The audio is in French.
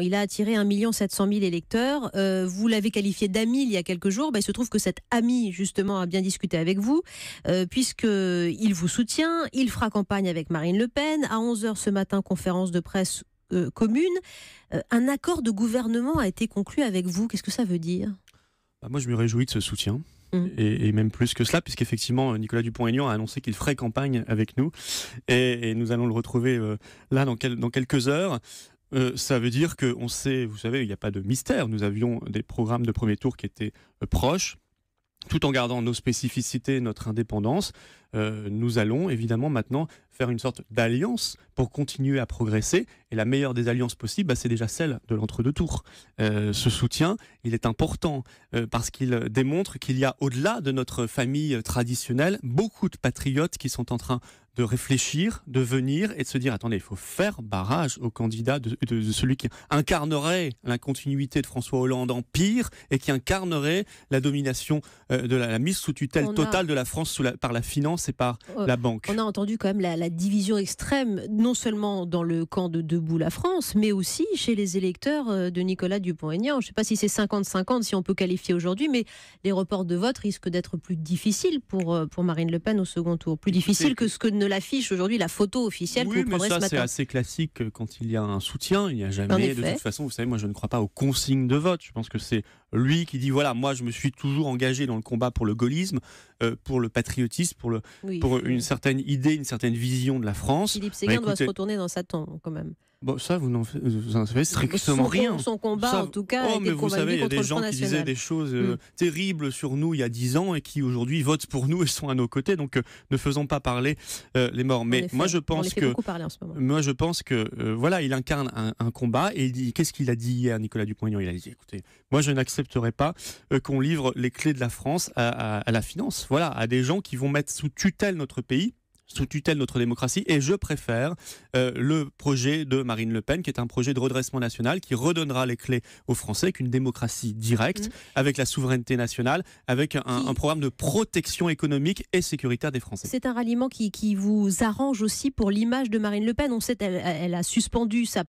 Il a attiré 1 700 000 électeurs. Euh, vous l'avez qualifié d'ami il y a quelques jours. Ben, il se trouve que cet ami, justement, a bien discuté avec vous, euh, puisqu'il vous soutient. Il fera campagne avec Marine Le Pen. À 11h ce matin, conférence de presse euh, commune. un accord de gouvernement a été conclu avec vous. Qu'est-ce que ça veut dire bah, Moi, je me réjouis de ce soutien. Mmh. Et, même plus que cela, puisqu'effectivement, Nicolas Dupont-Aignan a annoncé qu'il ferait campagne avec nous. Et, nous allons le retrouver là dans, dans quelques heures. Euh, ça veut dire qu'on sait, vous savez, il n'y a pas de mystère. Nous avions des programmes de premier tour qui étaient euh, proches, tout en gardant nos spécificités, notre indépendance. Euh, nous allons évidemment maintenant faire une sorte d'alliance pour continuer à progresser. Et la meilleure des alliances possibles, bah, c'est déjà celle de l'entre-deux tours. Euh, ce soutien, il est important euh, parce qu'il démontre qu'il y a au-delà de notre famille traditionnelle beaucoup de patriotes qui sont en train de réfléchir, de venir et de se dire attendez, il faut faire barrage au candidat de, celui qui incarnerait la continuité de François Hollande en pire et qui incarnerait la domination de la, mise sous tutelle totale de la France sous par la finance c'est par la banque. On a entendu quand même la, division extrême, non seulement dans le camp de Debout la France, mais aussi chez les électeurs euh, de Nicolas Dupont-Aignan. Je ne sais pas si c'est 50-50, si on peut qualifier aujourd'hui, mais les reports de vote risquent d'être plus difficiles pour, euh, pour Marine Le Pen au second tour. Plus difficile que ce que ne l'affiche aujourd'hui la photo officielle que vous mais ça, C'est assez classique quand il y a un soutien. Il n'y a jamais, de toute façon, vous savez, moi je ne crois pas aux consignes de vote. Je pense que c'est lui qui dit voilà, moi je me suis toujours engagé dans le combat pour le gaullisme, euh, pour le patriotisme, pour, le, pour une certaine idée, une certaine vision de la France. Philippe bah, Séguin doit se retourner dans sa tombe quand même. Bon, ça, vous n'en savez strictement rien. Son combat, en tout cas, oh, mais vous savez, il y a des gens qui disaient des choses euh, mm. terribles sur nous il y a dix ans et qui aujourd'hui votent pour nous et sont à nos côtés. Donc, euh, ne faisons pas parler les morts. Mais moi, je pense que, en ce moi, je pense que, voilà, il incarne un, combat et il dit, qu'est-ce qu'il a dit hier, Nicolas Dupont-Aignan Il a dit, écoutez, moi, je n'accepte n'accepterait pas euh, qu'on livre les clés de la France à, la finance. Voilà, à des gens qui vont mettre sous tutelle notre pays sous tutelle notre démocratie et je préfère euh, le projet de Marine Le Pen qui est un projet de redressement national qui redonnera les clés aux Français qu'une démocratie directe mm. avec la souveraineté nationale avec un, programme de protection économique et sécuritaire des Français. C'est un ralliement qui, qui vous arrange aussi pour l'image de Marine Le Pen. On sait qu'elle elle a suspendu sa